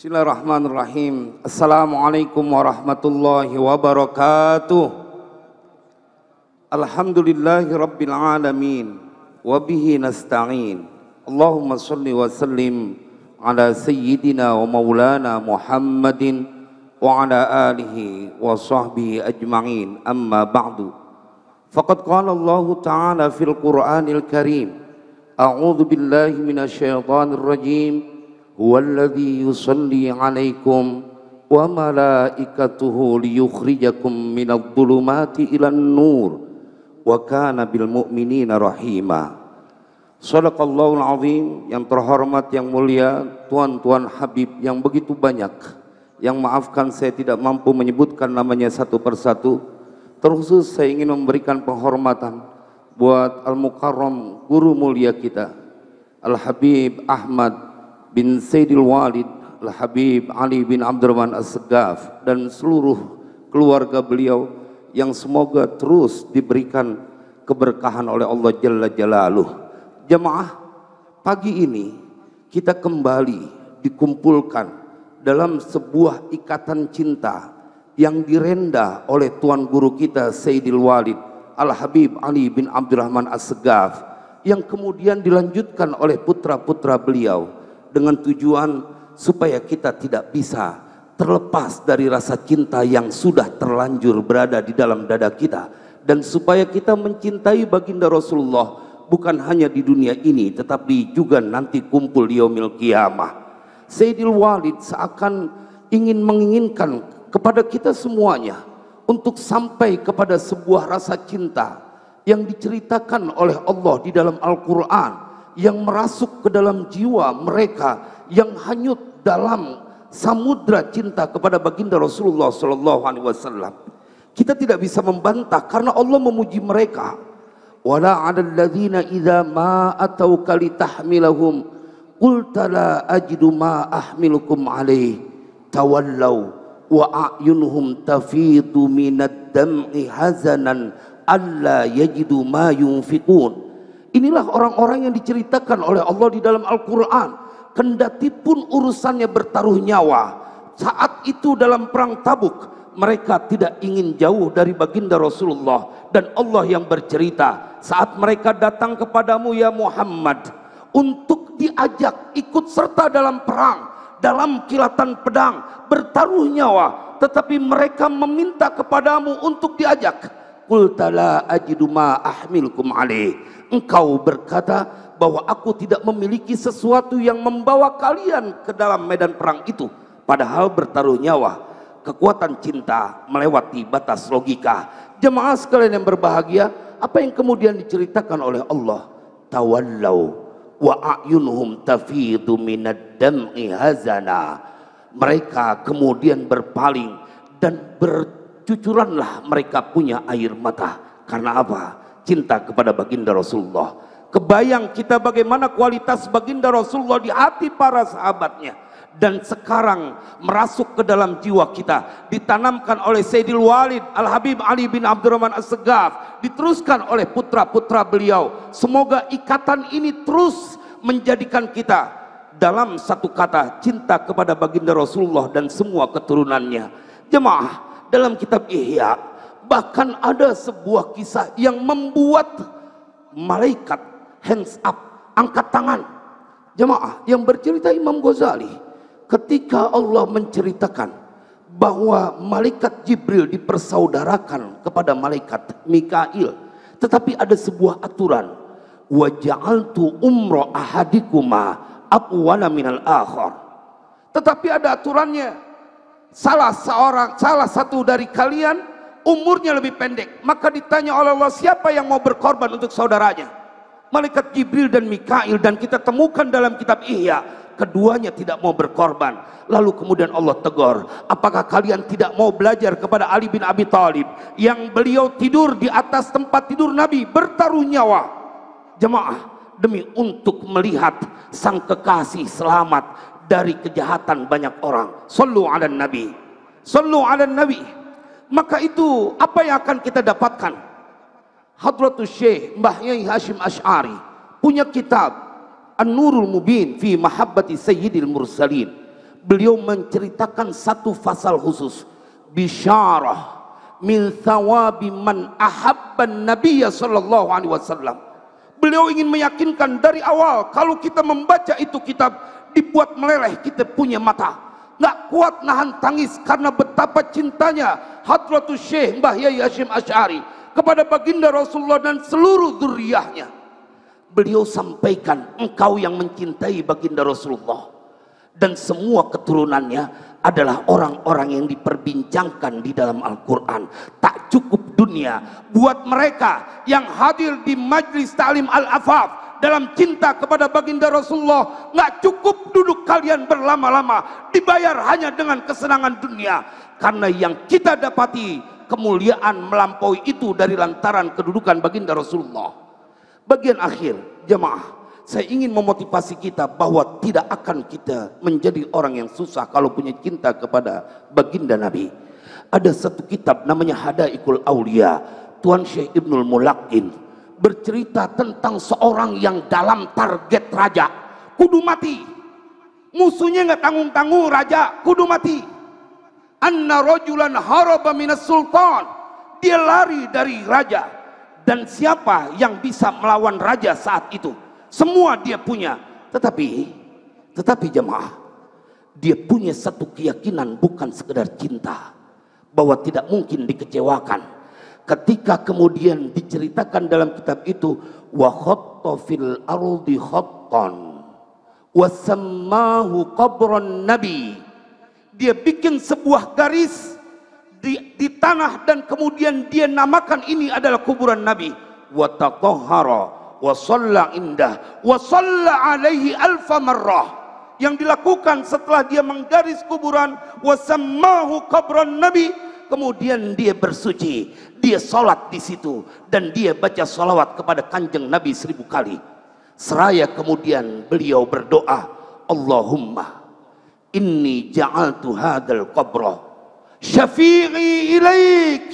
Bismillahirrahmanirrahim. Assalamualaikum warahmatullahi wabarakatuh. Alhamdulillahi rabbil alamin. Wabihi nasta'in. Allahumma salli wa sallim ala sayyidina wa maulana Muhammadin wa ala alihi wa sahbihi ajma'in amma ba'du. Faqad qala Allah ta'ala fil Qur'anil karim. A'udhu billahi minasyaitanir rajim. هو الذي يصلي عليكم وملائكته ليخرجكم من الظلمات إلى النور وكان بالمؤمنين رحيما Sadaqallahul azim yang terhormat yang mulia tuan-tuan Habib yang begitu banyak yang maafkan saya tidak mampu menyebutkan namanya satu persatu terkhusus saya ingin memberikan penghormatan buat Al-Mukarram guru mulia kita Al-Habib Ahmad bin Sayyidil Walid Al-Habib Ali bin Abdurrahman As-Segaf dan seluruh keluarga beliau yang semoga terus diberikan keberkahan oleh Allah Jalla Jalaluh. Jemaah, pagi ini kita kembali dikumpulkan dalam sebuah ikatan cinta yang direnda oleh Tuan Guru kita Sayyidil Walid Al-Habib Ali bin Abdurrahman As-Segaf yang kemudian dilanjutkan oleh putra-putra beliau dengan tujuan supaya kita tidak bisa terlepas dari rasa cinta yang sudah terlanjur berada di dalam dada kita dan supaya kita mencintai baginda Rasulullah bukan hanya di dunia ini tetapi juga nanti kumpul di yaumil kiamah. Sayyidil Walid seakan ingin menginginkan kepada kita semuanya untuk sampai kepada sebuah rasa cinta yang diceritakan oleh Allah di dalam Al-Qur'an yang merasuk ke dalam jiwa mereka yang hanyut dalam samudra cinta kepada baginda Rasulullah Shallallahu Alaihi Wasallam. Kita tidak bisa membantah karena Allah memuji mereka. Wala adalladzina idza ma atau kali tahmilahum qultala ajidu ma ahmilukum alaih tawallau wa ayunhum tafidu minad dam'i hazanan alla yajidu ma yunfiqun Inilah orang-orang yang diceritakan oleh Allah di dalam Al-Quran. Kendati pun urusannya bertaruh nyawa. Saat itu dalam perang tabuk, mereka tidak ingin jauh dari baginda Rasulullah. Dan Allah yang bercerita, saat mereka datang kepadamu ya Muhammad, untuk diajak ikut serta dalam perang, dalam kilatan pedang, bertaruh nyawa. Tetapi mereka meminta kepadamu untuk diajak Kultala ajiduma ahmilkum alaih. Engkau berkata bahwa aku tidak memiliki sesuatu yang membawa kalian ke dalam medan perang itu. Padahal bertaruh nyawa. Kekuatan cinta melewati batas logika. Jemaah sekalian yang berbahagia, apa yang kemudian diceritakan oleh Allah? Tawallau wa a'yunuhum tafidu minad dam'i hazana. Mereka kemudian berpaling dan ber cucuranlah mereka punya air mata. Karena apa? Cinta kepada baginda Rasulullah. Kebayang kita bagaimana kualitas baginda Rasulullah di hati para sahabatnya. Dan sekarang merasuk ke dalam jiwa kita. Ditanamkan oleh Sayyidil Walid Al-Habib Ali bin Abdurrahman As-Segaf. Diteruskan oleh putra-putra beliau. Semoga ikatan ini terus menjadikan kita dalam satu kata cinta kepada baginda Rasulullah dan semua keturunannya. Jemaah, dalam kitab Ihya bahkan ada sebuah kisah yang membuat malaikat hands up, angkat tangan. Jemaah yang bercerita Imam Ghazali ketika Allah menceritakan bahwa malaikat Jibril dipersaudarakan kepada malaikat Mikail. Tetapi ada sebuah aturan. Wa ja'altu umra ahadikuma abwana minal akhar. Tetapi ada aturannya salah seorang salah satu dari kalian umurnya lebih pendek maka ditanya oleh Allah siapa yang mau berkorban untuk saudaranya malaikat Jibril dan Mikail dan kita temukan dalam kitab Ihya keduanya tidak mau berkorban lalu kemudian Allah tegur apakah kalian tidak mau belajar kepada Ali bin Abi Thalib yang beliau tidur di atas tempat tidur Nabi bertaruh nyawa jemaah demi untuk melihat sang kekasih selamat dari kejahatan banyak orang. Sallu ala nabi. Sallu ala nabi. Maka itu apa yang akan kita dapatkan? Hadratu Syekh Mbah Yai Hashim Ash'ari punya kitab An-Nurul Mubin fi Mahabbati Sayyidil Mursalin. Beliau menceritakan satu fasal khusus bisyarah min thawabi man ahabban nabiyya sallallahu alaihi wasallam. Beliau ingin meyakinkan dari awal kalau kita membaca itu kitab dibuat meleleh kita punya mata nggak kuat nahan tangis karena betapa cintanya Hadratu Syekh Mbah Yai Hashim Ash'ari kepada baginda Rasulullah dan seluruh duriahnya. beliau sampaikan engkau yang mencintai baginda Rasulullah dan semua keturunannya adalah orang-orang yang diperbincangkan di dalam Al-Quran tak cukup dunia buat mereka yang hadir di majlis talim Al-Afaf dalam cinta kepada baginda Rasulullah nggak cukup duduk kalian berlama-lama dibayar hanya dengan kesenangan dunia karena yang kita dapati kemuliaan melampaui itu dari lantaran kedudukan baginda Rasulullah bagian akhir jemaah saya ingin memotivasi kita bahwa tidak akan kita menjadi orang yang susah kalau punya cinta kepada baginda Nabi ada satu kitab namanya Hadaikul Aulia Tuan Syekh Ibnul Mulakin bercerita tentang seorang yang dalam target raja kudu mati musuhnya nggak tanggung-tanggung raja kudu mati anna rojulan haraba minas sultan dia lari dari raja dan siapa yang bisa melawan raja saat itu semua dia punya tetapi tetapi jemaah dia punya satu keyakinan bukan sekedar cinta bahwa tidak mungkin dikecewakan ketika kemudian diceritakan dalam kitab itu wa khatta fil ardi khattan wa sammahu qabran nabi dia bikin sebuah garis di, di tanah dan kemudian dia namakan ini adalah kuburan nabi wa tatahhara wa shalla indah wa shalla alaihi alfa marrah yang dilakukan setelah dia menggaris kuburan wa sammahu qabran nabi Kemudian dia bersuci, dia sholat di situ, dan dia baca sholawat kepada kanjeng Nabi seribu kali. Seraya kemudian beliau berdoa, Allahumma inni ja'altu hadal qabra syafi'i ilaik.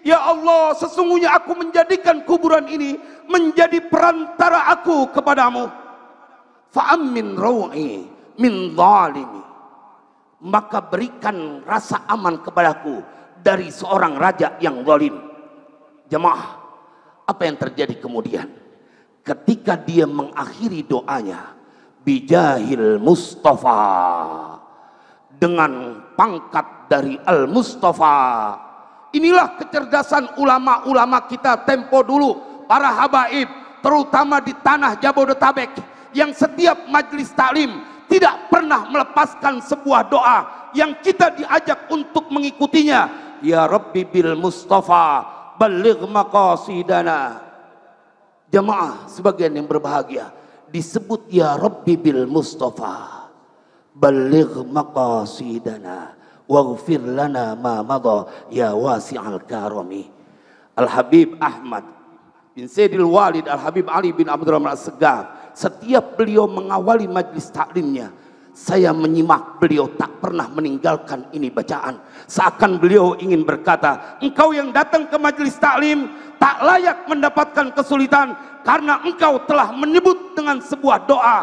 Ya Allah, sesungguhnya aku menjadikan kuburan ini menjadi perantara aku kepadamu. Fa'ammin raw'i min zalimi. Maka berikan rasa aman kepadaku dari seorang raja yang zalim. Jemaah, apa yang terjadi kemudian? Ketika dia mengakhiri doanya, bijahil Mustafa dengan pangkat dari Al Mustafa. Inilah kecerdasan ulama-ulama kita tempo dulu, para habaib, terutama di tanah Jabodetabek yang setiap majelis taklim tidak pernah melepaskan sebuah doa yang kita diajak untuk mengikutinya Ya Rabbi bil Mustafa balik maqasidana. Jemaah sebagian yang berbahagia disebut Ya Rabbi bil Mustafa balik maqasidana waghfir lana ma madha ya wasi'al karami. Al Habib Ahmad bin Sayyidil Walid Al Habib Ali bin Abdurrahman As-Segaf setiap beliau mengawali majlis taklimnya saya menyimak beliau tak pernah meninggalkan ini bacaan. Seakan beliau ingin berkata, engkau yang datang ke majelis taklim tak layak mendapatkan kesulitan karena engkau telah menyebut dengan sebuah doa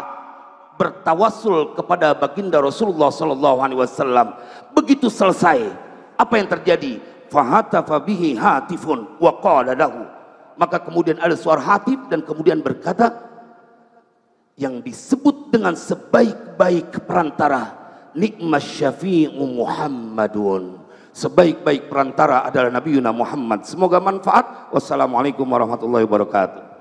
bertawasul kepada baginda Rasulullah Sallallahu Alaihi Wasallam. Begitu selesai, apa yang terjadi? Fahata fabihi hatifun wa Maka kemudian ada suara hatif dan kemudian berkata, yang disebut dengan sebaik-baik perantara nikmat syafi'u Muhammadun sebaik-baik perantara adalah Nabi Yuna Muhammad semoga manfaat wassalamualaikum warahmatullahi wabarakatuh